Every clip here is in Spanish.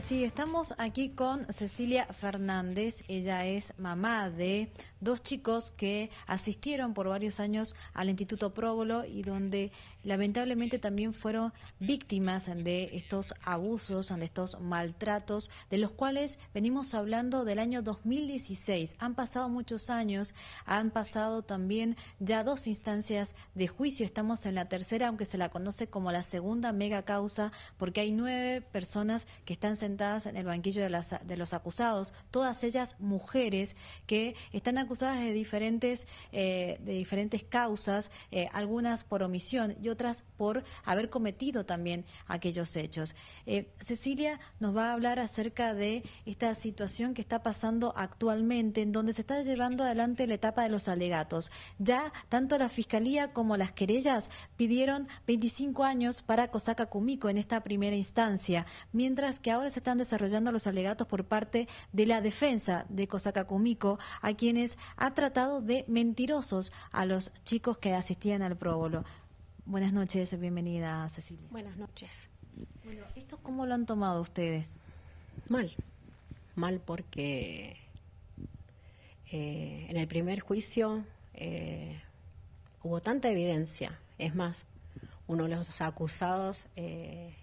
Sí, estamos aquí con Cecilia Fernández, ella es mamá de dos chicos que asistieron por varios años al Instituto Próbolo y donde lamentablemente también fueron víctimas de estos abusos, de estos maltratos, de los cuales venimos hablando del año 2016. Han pasado muchos años, han pasado también ya dos instancias de juicio, estamos en la tercera, aunque se la conoce como la segunda mega causa, porque hay nueve personas que están sentadas en el banquillo de, de los acusados, todas ellas mujeres que están acusadas de diferentes, eh, de diferentes causas, eh, algunas por omisión y otras por haber cometido también aquellos hechos. Eh, Cecilia nos va a hablar acerca de esta situación que está pasando actualmente, en donde se está llevando adelante la etapa de los alegatos. Ya tanto la Fiscalía como las querellas pidieron 25 años para Cosaca Cumico en esta primera instancia, mientras que ahora se están desarrollando los alegatos por parte de la defensa de Cosaca Cumico, a quienes ha tratado de mentirosos a los chicos que asistían al próbolo. Buenas noches, bienvenida Cecilia. Buenas noches. Bueno, ¿esto cómo lo han tomado ustedes? Mal, mal porque eh, en el primer juicio eh, hubo tanta evidencia. Es más, uno de los acusados eh,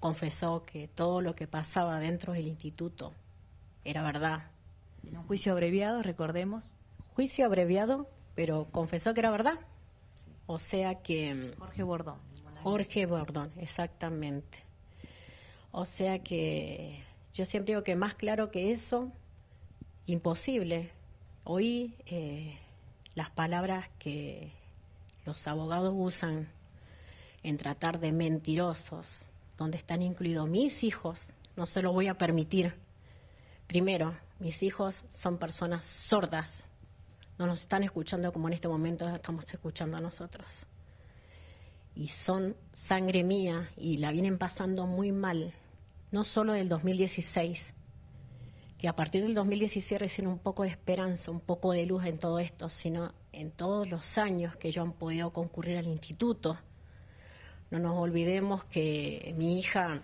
confesó que todo lo que pasaba dentro del instituto era verdad. En un juicio abreviado, recordemos. Juicio abreviado, pero confesó que era verdad. O sea que... Mm, Jorge Bordón. Jorge Bordón, exactamente. O sea que yo siempre digo que más claro que eso, imposible. Oí eh, las palabras que los abogados usan en tratar de mentirosos, donde están incluidos mis hijos, no se lo voy a permitir. Primero, mis hijos son personas sordas, no nos están escuchando como en este momento estamos escuchando a nosotros. Y son sangre mía y la vienen pasando muy mal, no solo del 2016, que a partir del 2017 recién un poco de esperanza, un poco de luz en todo esto, sino en todos los años que yo han podido concurrir al instituto. No nos olvidemos que mi hija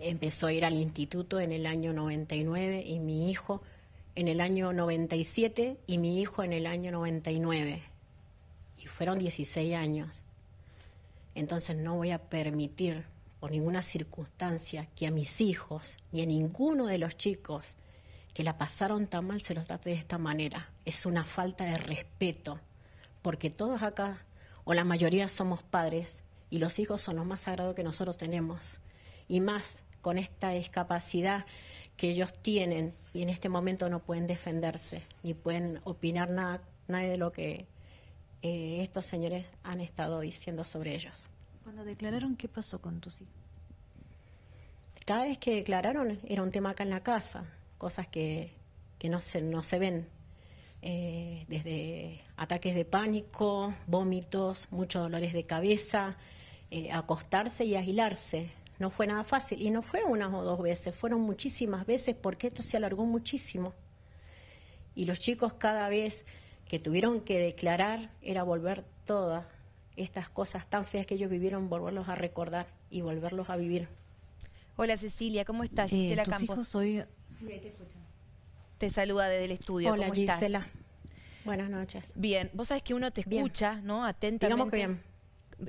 empezó a ir al instituto en el año 99 y mi hijo en el año 97 y mi hijo en el año 99. Y fueron 16 años. Entonces no voy a permitir por ninguna circunstancia que a mis hijos ni a ninguno de los chicos que la pasaron tan mal se los trate de esta manera. Es una falta de respeto, porque todos acá, o la mayoría somos padres, y los hijos son los más sagrados que nosotros tenemos. Y más con esta discapacidad que ellos tienen y en este momento no pueden defenderse ni pueden opinar nada, de lo que eh, estos señores han estado diciendo sobre ellos. Cuando declararon, ¿qué pasó con tus hijos? Cada vez que declararon era un tema acá en la casa, cosas que, no, se, no se ven. Eh, desde ataques de pánico, vómitos, muchos dolores de cabeza, eh, acostarse y agilarse. No fue nada fácil y no fue una o dos veces, fueron muchísimas veces porque esto se alargó muchísimo. Y los chicos cada vez que tuvieron que declarar era volver todas estas cosas tan feas que ellos vivieron, volverlos a recordar y volverlos a vivir. Hola Cecilia, ¿cómo estás? Eh, Gisela Campos. Sí, te escucho. Te saluda desde el estudio. Hola Gisela. Buenas noches. Bien, vos sabés que uno te escucha, ¿no? Atentamente.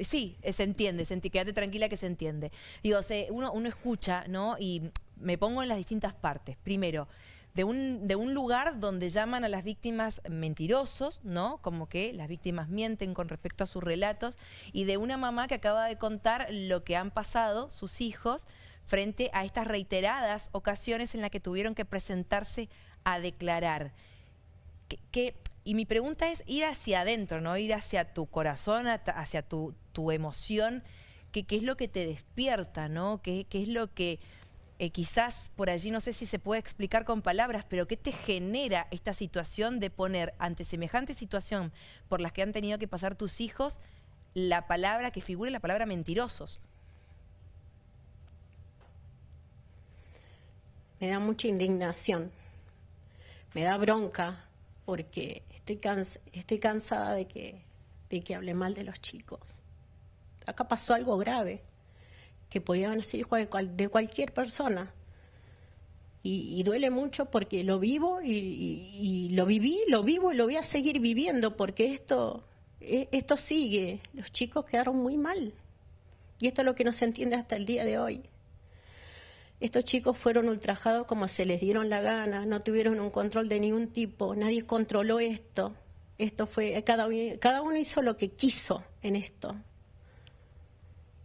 Sí, se entiende, quédate tranquila que se entiende. Digo, se, uno, uno escucha, ¿no? Y me pongo en las distintas partes. Primero, de un, de un, lugar donde llaman a las víctimas mentirosos, ¿no? Como que las víctimas mienten con respecto a sus relatos, y de una mamá que acaba de contar lo que han pasado sus hijos frente a estas reiteradas ocasiones en las que tuvieron que presentarse a declarar. ¿Qué, y mi pregunta es ir hacia adentro, ¿no? Ir hacia tu corazón, hacia tu, tu emoción, qué es lo que te despierta, ¿no? ¿Qué es lo que eh, quizás por allí, no sé si se puede explicar con palabras, pero qué te genera esta situación de poner ante semejante situación por las que han tenido que pasar tus hijos la palabra que figure la palabra mentirosos? Me da mucha indignación, me da bronca porque estoy, estoy cansada de que, de que hable mal de los chicos. Acá pasó algo grave, que podían ser hijos de, cualquier persona. Y, duele mucho porque lo vivo y, lo viví, lo vivo y lo voy a seguir viviendo porque esto, e, esto sigue. Los chicos quedaron muy mal. Y esto es lo que no se entiende hasta el día de hoy. Estos chicos fueron ultrajados como se les dieron la gana, no tuvieron un control de ningún tipo, nadie controló esto. Esto fue cada uno, hizo lo que quiso en esto.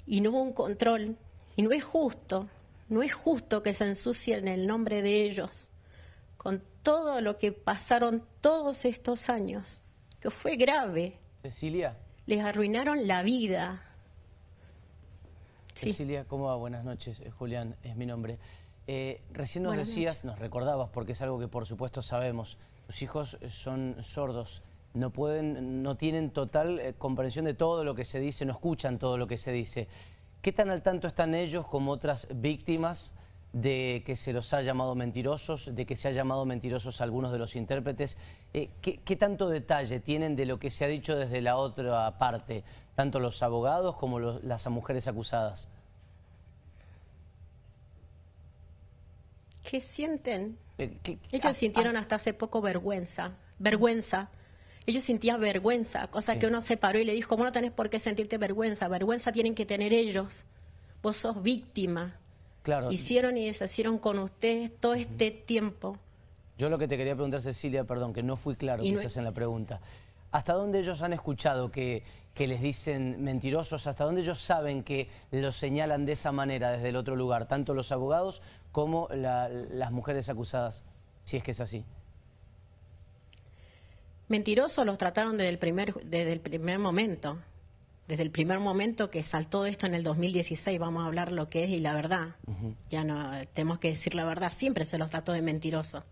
Y no hubo un control y no es justo, no es justo que se ensucien en el nombre de ellos con todo lo que pasaron todos estos años, que fue grave. Cecilia. Les arruinaron la vida. Cecilia, ¿cómo va? Buenas noches. Eh, Julián es mi nombre. Eh, recién nos decías, nos recordabas, porque es algo que por supuesto sabemos, tus hijos son sordos, no pueden, no tienen total eh, comprensión de todo lo que se dice, no escuchan todo lo que se dice. ¿Qué tan al tanto están ellos como otras víctimas? de que se los ha llamado mentirosos, de que se ha llamado mentirosos algunos de los intérpretes. Eh, ¿qué, tanto detalle tienen de lo que se ha dicho desde la otra parte, tanto los abogados como las mujeres acusadas? ¿Qué sienten? Eh, ellos ah, sintieron ah. hasta hace poco vergüenza, vergüenza. Ellos sentían vergüenza, cosa que uno se paró y le dijo, vos no tenés por qué sentirte vergüenza, vergüenza tienen que tener ellos, vos sos víctima, hicieron y deshacieron con ustedes todo este tiempo. Yo lo que te quería preguntar, Cecilia, perdón, que no fui claro que quizás en la pregunta. ¿Hasta dónde ellos han escuchado que, que les dicen mentirosos? ¿Hasta dónde ellos saben que los señalan de esa manera desde el otro lugar? Tanto los abogados como las mujeres acusadas, si es que es así. Mentirosos los trataron desde el primer, desde el primer momento desde el primer momento que saltó esto en el 2016, vamos a hablar lo que es y la verdad. Ya no tenemos que decir la verdad, siempre se los trató de mentiroso.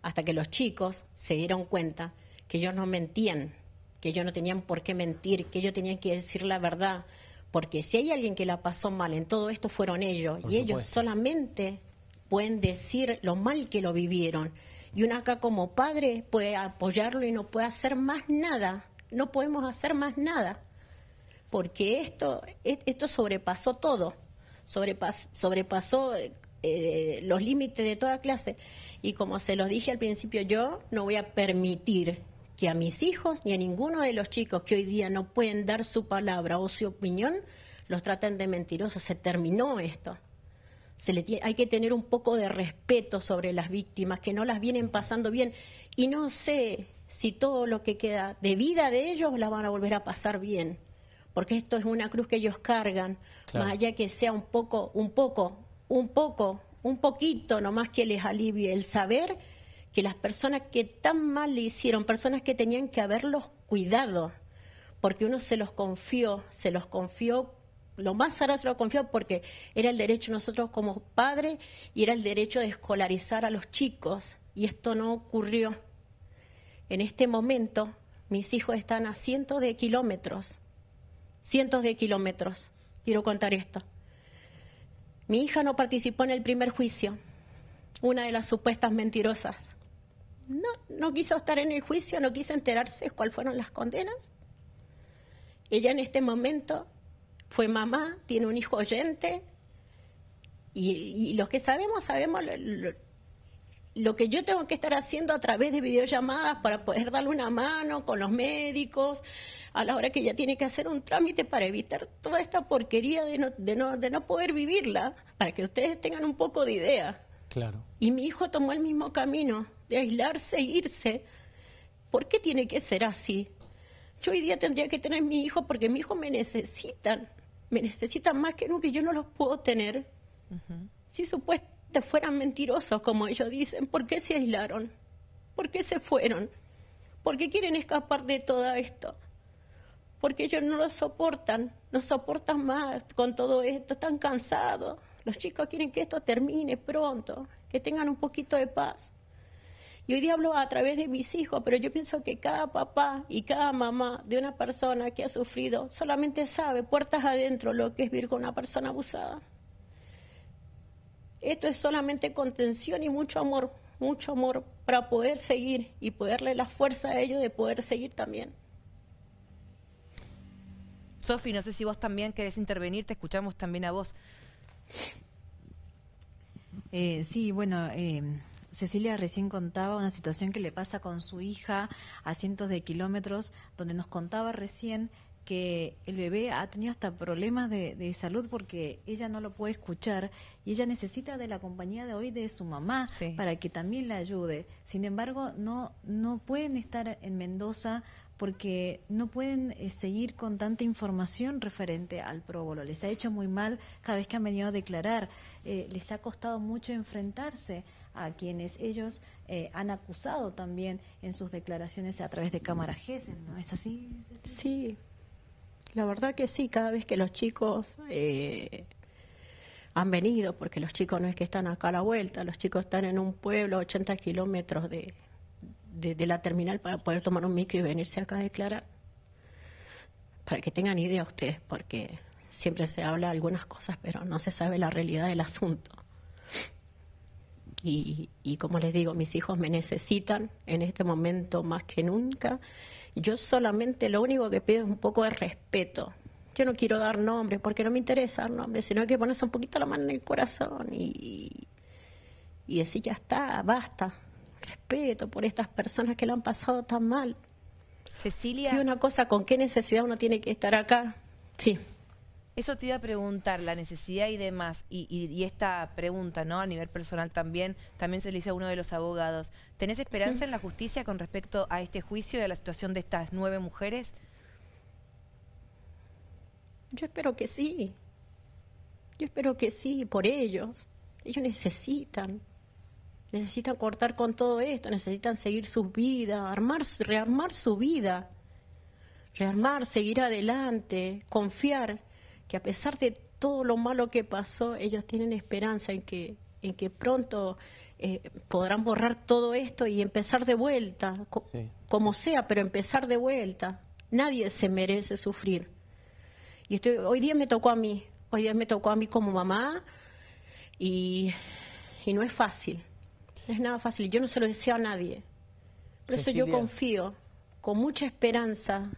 Hasta que los chicos se dieron cuenta que ellos no mentían, que ellos no tenían por qué mentir, que ellos tenían que decir la verdad, porque si hay alguien que la pasó mal en todo esto fueron ellos, y ellos solamente pueden decir lo mal que lo vivieron. Y uno acá como padre puede apoyarlo y no puede hacer más nada, no podemos hacer más nada porque esto, e, esto sobrepasó todo, sobrepasó, eh, eh, los límites de toda clase. Y como se los dije al principio, yo no voy a permitir que a mis hijos ni a ninguno de los chicos que hoy día no pueden dar su palabra o su opinión, los traten de mentirosos. Se terminó esto. Se le hay que tener un poco de respeto sobre las víctimas que no las vienen pasando bien y no sé si todo lo que queda de vida de ellos la van a volver a pasar bien porque esto es una cruz que ellos cargan, más allá que sea un poco, un poco, un poco, un poquito nomás que les alivie el saber que las personas que tan mal le hicieron, personas que tenían que haberlos cuidado, porque uno se los confió, se los confió, lo más ahora se los confió porque era el derecho nosotros como padres y era el derecho de escolarizar a los chicos, y esto no ocurrió. En este momento, mis hijos están a cientos de kilómetros cientos de kilómetros. Quiero contar esto. Mi hija no participó en el primer juicio, una de las supuestas mentirosas. No, no quiso estar en el juicio, no quiso enterarse cuáles fueron las condenas. Ella en este momento fue mamá, tiene un hijo oyente, y, los que sabemos, sabemos lo que yo tengo que estar haciendo a través de videollamadas para poder darle una mano con los médicos a la hora que ella tiene que hacer un trámite para evitar toda esta porquería de no, de no, de no poder vivirla, para que ustedes tengan un poco de idea. Claro. Y mi hijo tomó el mismo camino de aislarse e irse. ¿Por qué tiene que ser así? Yo hoy día tendría que tener a mi hijo porque mi hijo me necesitan, me necesitan más que nunca y yo no los puedo tener. Sí, supuesto fueran mentirosos, como ellos dicen, ¿por qué se aislaron? ¿Por qué se fueron? ¿Por qué quieren escapar de todo esto? Porque ellos no lo soportan, no soportan más con todo esto, están cansados. Los chicos quieren que esto termine pronto, que tengan un poquito de paz. Y hoy día hablo a través de mis hijos, pero yo pienso que cada papá y cada mamá de una persona que ha sufrido solamente sabe puertas adentro lo que es vivir con una persona abusada. Esto es solamente contención y mucho amor, mucho amor para poder seguir y poderle la fuerza a ellos de poder seguir también. Sofi, no sé si vos también querés intervenir, te escuchamos también a vos. Eh, sí, bueno, eh, Cecilia recién contaba una situación que le pasa con su hija a cientos de kilómetros, donde nos contaba recién que el bebé ha tenido hasta problemas de, salud porque ella no lo puede escuchar y ella necesita de la compañía de hoy de su mamá para que también la ayude. Sin embargo, no, no pueden estar en Mendoza porque no pueden eh, seguir con tanta información referente al próbolo. Les ha hecho muy mal cada vez que han venido a declarar. Eh, les ha costado mucho enfrentarse a quienes ellos eh, han acusado también en sus declaraciones a través de Cámara cámaras e e ¿no es así? ¿Es así? Sí, la verdad que sí, cada vez que los chicos eh, han venido, porque los chicos no es que están acá a la vuelta, los chicos están en un pueblo a 80 kilómetros de, la terminal para poder tomar un micro y venirse acá a declarar. Para que tengan idea ustedes, porque siempre se habla algunas cosas, pero no se sabe la realidad del asunto. Y, y como les digo, mis hijos me necesitan en este momento más que nunca. Yo solamente lo único que pido es un poco de respeto. Yo no quiero dar nombres porque no me interesa dar nombres, sino que ponerse un poquito la mano en el corazón y, y decir ya está, basta. Respeto por estas personas que lo han pasado tan mal. Cecilia. Y una cosa, ¿con qué necesidad uno tiene que estar acá? Sí. Eso te iba a preguntar, la necesidad y demás, y, esta pregunta, ¿no? A nivel personal también, también se le hizo a uno de los abogados. ¿Tenés esperanza en la justicia con respecto a este juicio y a la situación de estas nueve mujeres? Yo espero que sí. Yo espero que sí, por ellos. Ellos necesitan. Necesitan cortar con todo esto, necesitan seguir sus vidas, armar, rearmar su vida, rearmar, seguir adelante, confiar que a pesar de todo lo malo que pasó, ellos tienen esperanza en que, en que pronto eh, podrán borrar todo esto y empezar de vuelta, como sea, pero empezar de vuelta. Nadie se merece sufrir. Y estoy, hoy día me tocó a mí, hoy día me tocó a mí como mamá y, no es fácil, no es nada fácil. Yo no se lo decía a nadie. Por eso yo confío, con mucha esperanza.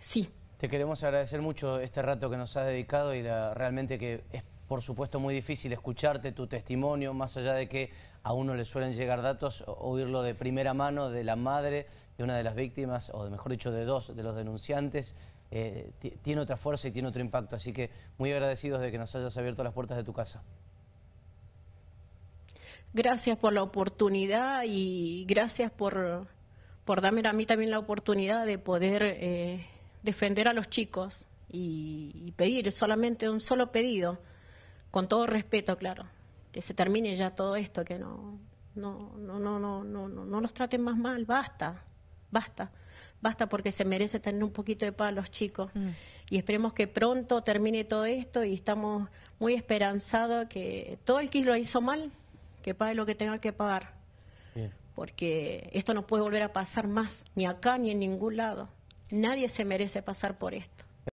Sí. Te queremos agradecer mucho este rato que nos has dedicado y realmente que es por supuesto muy difícil escucharte tu testimonio, más allá de que a uno le suelen llegar datos, oírlo de primera mano de la madre de una de las víctimas, o mejor dicho de dos de los denunciantes, eh, tiene otra fuerza y tiene otro impacto. Así que muy agradecidos de que nos hayas abierto las puertas de tu casa. Gracias por la oportunidad y gracias por, darme a mí también la oportunidad de poder... Eh, defender a los chicos y, pedir solamente un solo pedido, con todo respeto, claro, que se termine ya todo esto, que no, no, no, no, no, no, no los traten más mal, basta, basta, basta porque se merece tener un poquito de paz los chicos. Mm. Y esperemos que pronto termine todo esto y estamos muy esperanzados que todo el que lo hizo mal, que pague lo que tenga que pagar. Porque esto no puede volver a pasar más, ni acá ni en ningún lado. Nadie se merece pasar por esto.